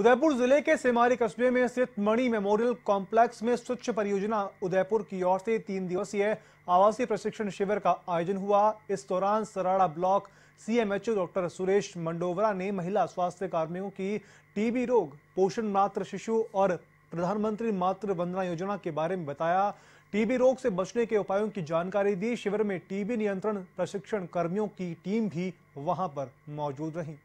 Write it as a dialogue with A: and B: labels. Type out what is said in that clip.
A: उदयपुर जिले के सेमारी कस्बे में स्थित मणि मेमोरियल कॉम्प्लेक्स में स्वच्छ परियोजना उदयपुर की ओर से तीन दिवसीय आवासीय प्रशिक्षण शिविर का आयोजन हुआ इस दौरान Sarada block CMHO doctor Suresh Mandowara ने महिला स्वास्थ्य कार्मियों की टीबी रोग पोषण मात्र शिशु और प्रधानमंत्री मातृ वंदना योजना के बारे में बताया टीबी रोग से बचने के उपायों की जानकारी दी शिविर में टीबी नियंत्रण प्रशिक्षण कर्मियों की टीम भी वहां पर मौजूद रही